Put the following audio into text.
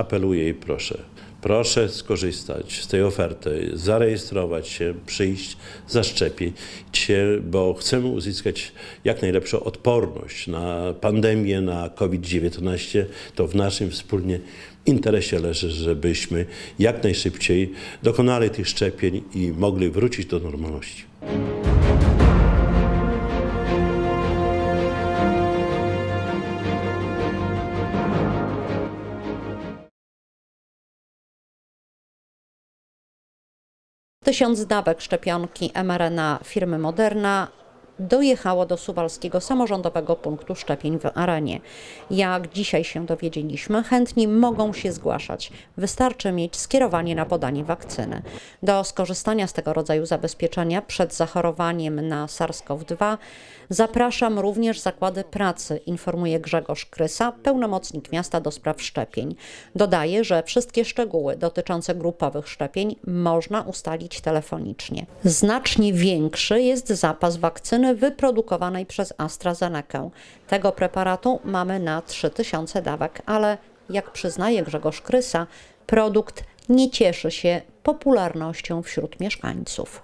apeluję i proszę. Proszę skorzystać z tej oferty, zarejestrować się, przyjść, zaszczepić się, bo chcemy uzyskać jak najlepszą odporność na pandemię, na COVID-19. To w naszym wspólnie interesie leży, żebyśmy jak najszybciej dokonali tych szczepień i mogli wrócić do normalności. tysiąc dawek szczepionki mRNA firmy Moderna dojechało do Suwalskiego Samorządowego Punktu Szczepień w Arenie. Jak dzisiaj się dowiedzieliśmy, chętni mogą się zgłaszać. Wystarczy mieć skierowanie na podanie wakcyny. Do skorzystania z tego rodzaju zabezpieczenia przed zachorowaniem na SARS-CoV-2 zapraszam również zakłady pracy, informuje Grzegorz Krysa, pełnomocnik miasta do spraw szczepień. Dodaje, że wszystkie szczegóły dotyczące grupowych szczepień można ustalić telefonicznie. Znacznie większy jest zapas wakcyny wyprodukowanej przez AstraZenekę. Tego preparatu mamy na 3000 dawek, ale jak przyznaje Grzegorz Krysa, produkt nie cieszy się popularnością wśród mieszkańców.